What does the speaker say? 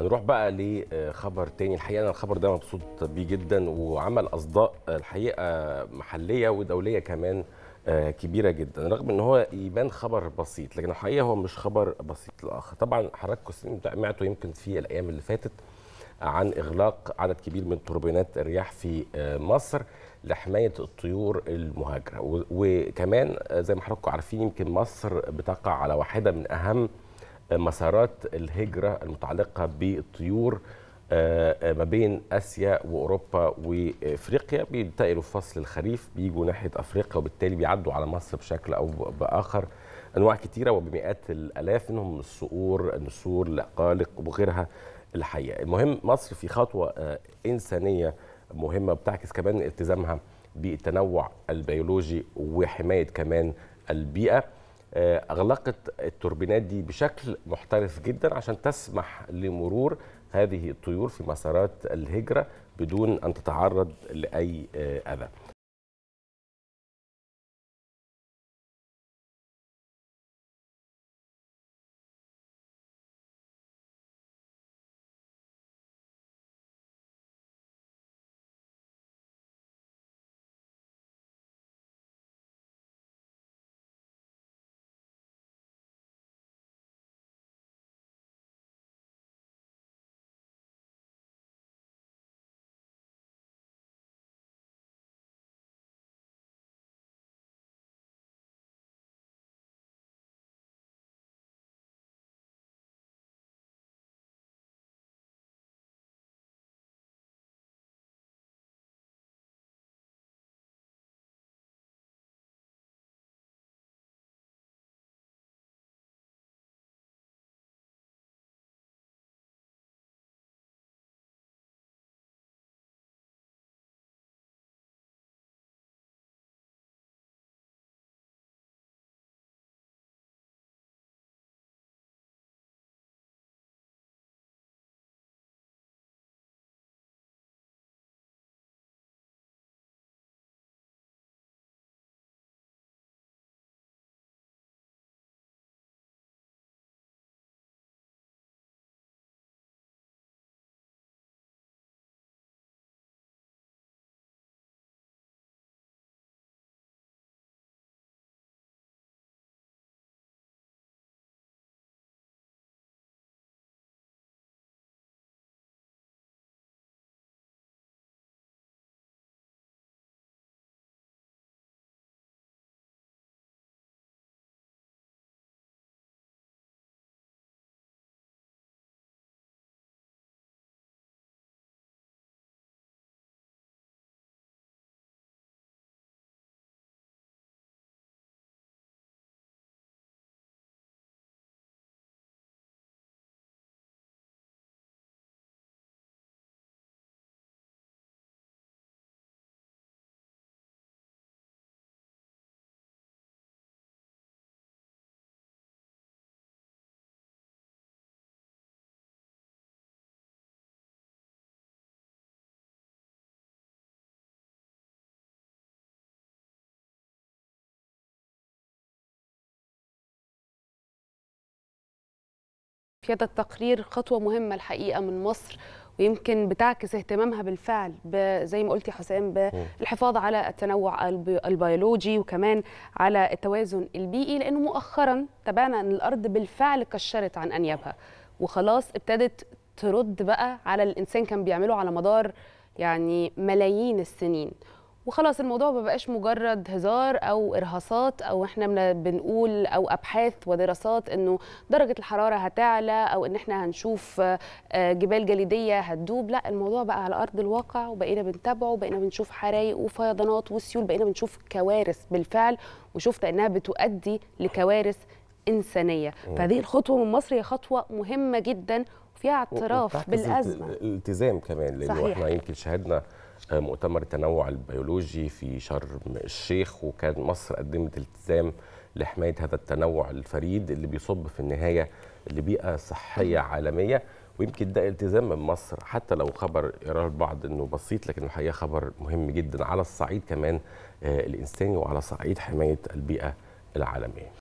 هنروح بقى لخبر تاني الحقيقه انا الخبر ده مبسوط بيه جدا وعمل اصداء الحقيقه محليه ودوليه كمان آه، كبيره جدا رغم ان هو يبان خبر بسيط لكن الحقيقه هو مش خبر بسيط الاخر طبعا حضراتكم سمعتوا يمكن في الايام اللي فاتت عن اغلاق عدد كبير من توربينات الرياح في آه، مصر لحمايه الطيور المهاجره وكمان آه، زي ما حضراتكم عارفين يمكن مصر بتقع على واحده من اهم مسارات الهجرة المتعلقة بالطيور آه، آه، ما بين اسيا واوروبا وافريقيا بينتقلوا في فصل الخريف بيجوا ناحيه افريقيا وبالتالي بيعدوا على مصر بشكل او باخر انواع كتيره وبمئات الالاف منهم الصقور النسور العقالق وغيرها الحقيقه المهم مصر في خطوه آه، انسانيه مهمه بتعكس كمان التزامها بالتنوع البيولوجي وحمايه كمان البيئه آه، اغلقت التوربينات دي بشكل محترف جدا عشان تسمح لمرور هذه الطيور في مسارات الهجره بدون ان تتعرض لاي آه، اذى هذا التقرير خطوه مهمه الحقيقه من مصر ويمكن بتعكس اهتمامها بالفعل زي ما قلتي حسام بالحفاظ على التنوع البيولوجي وكمان على التوازن البيئي لانه مؤخرا تابعنا ان الارض بالفعل كشرت عن انيابها وخلاص ابتدت ترد بقى على الانسان كان بيعمله على مدار يعني ملايين السنين وخلاص الموضوع ما بقاش مجرد هزار او ارهاصات او احنا بنقول او ابحاث ودراسات انه درجه الحراره هتعلى او ان احنا هنشوف آه، جبال جليديه هتدوب لا الموضوع بقى على ارض الواقع وبقينا بنتابعه وبقينا بنشوف حرايق وفيضانات وسيول بقينا بنشوف كوارث بالفعل وشفت انها بتؤدي لكوارث انسانيه فهذه الخطوه من مصر هي خطوه مهمه جدا وفيها اعتراف بالازمه التزام كمان لانه احنا يمكن شهدنا مؤتمر التنوع البيولوجي في شرم الشيخ وكان مصر قدمت التزام لحمايه هذا التنوع الفريد اللي بيصب في النهايه لبيئه صحيه عالميه ويمكن ده التزام من مصر حتى لو خبر يراه البعض انه بسيط لكن الحقيقه خبر مهم جدا على الصعيد كمان آه، الانساني وعلى صعيد حمايه البيئه العالميه